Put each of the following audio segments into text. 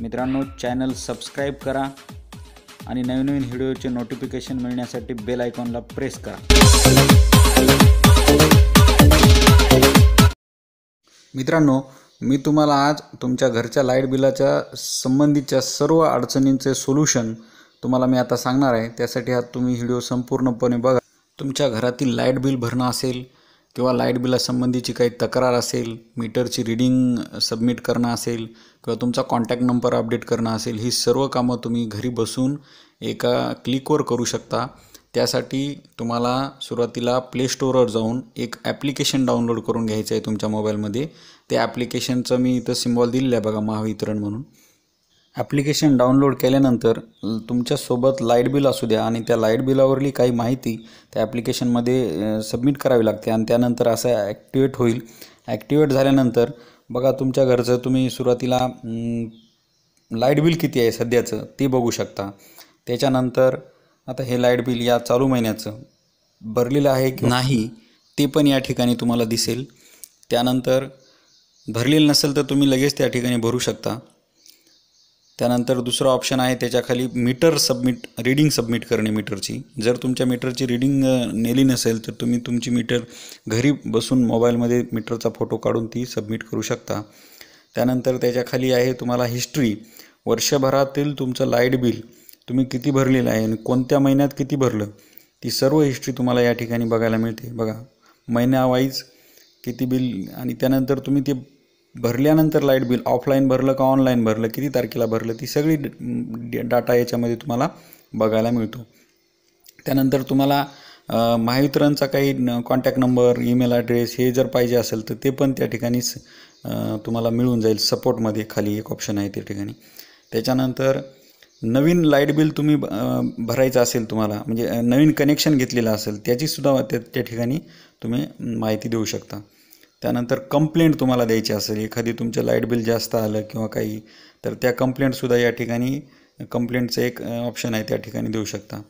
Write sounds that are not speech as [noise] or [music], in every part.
मित्रांनो channel subscribe करा आणि नवीन नवीन व्हिडिओचे नोटिफिकेशन मिळण्यासाठी बेल आयकॉनला प्रेस करा मित्रांनो मी तुम्हाला आज तुमच्या घरच्या लाईट बिलाच्या संबंधीच्या सर्व अडचणींचे सोल्युशन तुम्हाला मी आता सांगणार आहे त्यासाठी आज तुम्ही व्हिडिओ संपूर्णपणे बघा तुमच्या घरातील लाईट बिल भरणं असेल किंवा लाईट बिलासंबंधीची काही तक्रार असेल मीटरची रिडिंग सबमिट करणं असेल किंवा तुमचा कॉन्टॅक्ट नंबर अपडेट करणं असेल ही सर्व कामं तुम्ही घरी बसून एका क्लिकवर करू शकता त्यासाठी तुम्हाला सुरुवातीला प्ले स्टोअरवर जाऊन एक ॲप्लिकेशन डाउनलोड करून घ्यायचं आहे तुमच्या मोबाईलमध्ये त्या ॲप्लिकेशनचं मी इथं सिम्बॉल दिलेलं आहे बघा महावितरण म्हणून ॲप्लिकेशन डाउनलोड केल्यानंतर तुमच्यासोबत लाईट बिल असू द्या आणि त्या लाईट बिलावरली काही माहिती त्या ॲप्लिकेशनमध्ये सबमिट करावी लागते आणि त्यानंतर असं ॲक्टिवेट होईल ॲक्टिवेट झाल्यानंतर बघा तुमच्या घरचं तुम्ही सुरुवातीला लाईट बिल किती आहे सध्याचं ते बघू शकता त्याच्यानंतर आता हे लाईट बिल या चालू महिन्याचं भरलेलं आहे की नाही ते पण या ठिकाणी तुम्हाला दिसेल त्यानंतर भरलेलं नसेल तर तुम्ही लगेच त्या ठिकाणी भरू शकता त्यानंतर दुसरा ऑप्शन आहे त्याच्याखाली मीटर सबमिट रीडिंग सबमिट करणे मीटरची जर तुमच्या मीटरची रीडिंग नेली नसेल तर तुम्ही तुमची मीटर घरी बसून मोबाईलमध्ये मीटरचा फोटो काढून ती सबमिट करू शकता त्यानंतर त्याच्याखाली आहे तुम्हाला हिस्ट्री वर्षभरातील तुमचं लाईट बिल तुम्ही किती भरलेलं आहे आणि कोणत्या महिन्यात किती भरलं ती सर्व हिस्ट्री तुम्हाला या ठिकाणी बघायला मिळते बघा महिन्यावाईज किती बिल आणि त्यानंतर तुम्ही ते भरल्यानंतर लाईट बिल ऑफलाईन भरलं का ऑनलाईन भरलं किती तारखेला भरलं ती सगळी डाटा याच्यामध्ये तुम्हाला बघायला मिळतो त्यानंतर तुम्हाला महावितरणचा काही कॉन्टॅक्ट नंबर ईमेल ॲड्रेस हे जर पाहिजे असेल तर ते पण त्या ठिकाणीच तुम्हाला मिळून जाईल सपोर्टमध्ये खाली एक ऑप्शन आहे त्या ठिकाणी त्याच्यानंतर नवीन लाईट बिल तुम्ही भरायचं असेल तुम्हाला म्हणजे नवीन कनेक्शन घेतलेलं असेल त्याचीसुद्धा त्या ठिकाणी तुम्ही माहिती देऊ शकता त्यानंतर कंप्लेंट तुम्हाला द्यायची असेल एखादी तुमचं लाईट बिल जास्त आलं किंवा काही तर त्या कंप्लेंटसुद्धा या ठिकाणी कंप्लेंटचं एक ऑप्शन आहे त्या ठिकाणी देऊ शकता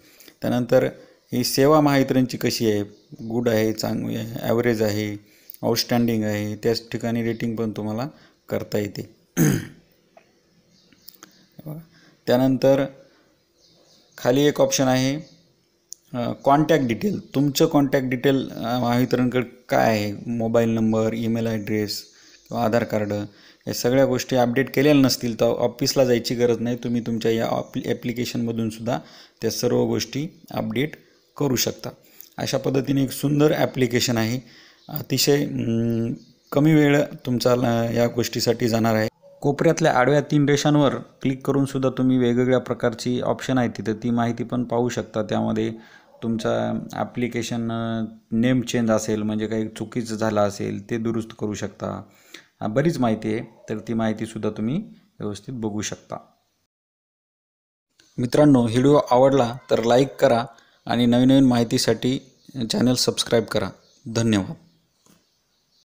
त्यानंतर ही सेवा महावितरणची कशी आहे गुड आहे चांग ॲव्हरेज आहे आउटस्टँडिंग आहे त्याच ठिकाणी रेटिंग पण तुम्हाला करता येते [clears throat] त्यानंतर खाली एक ऑप्शन आहे कॉन्टॅक्ट डिटेल तुमचं कॉन्टॅक्ट डिटेल महावितरणकडे काय आहे मोबाईल नंबर ईमेल ॲड्रेस किंवा आधार कार्ड या सगळ्या गोष्टी अपडेट केलेल्या नसतील तर ऑफिसला जायची गरज नाही तुम्ही तुमच्या या ऑप ॲप्लिकेशनमधून सुद्धा त्या सर्व गोष्टी अपडेट करू शकता अशा पद्धतीने एक सुंदर ॲप्लिकेशन आहे अतिशय कमी वेळ तुमचा या गोष्टीसाठी जाणार आहे कोपऱ्यातल्या आडव्या तीन रेषांवर क्लिक करून सुद्धा तुम्ही वेगवेगळ्या प्रकारची ऑप्शन आहे तिथं ती माहिती पण पाहू शकता त्यामध्ये तुमचा ॲप्लिकेशन नेम चेंज असेल म्हणजे काही चुकीचं झालं असेल ते दुरुस्त करू शकता बरीच माहिती आहे तर ती माहितीसुद्धा तुम्ही व्यवस्थित बघू शकता मित्रांनो व्हिडिओ आवडला तर लाईक करा आणि नवीन नवीन माहितीसाठी चॅनल सबस्क्राईब करा धन्यवाद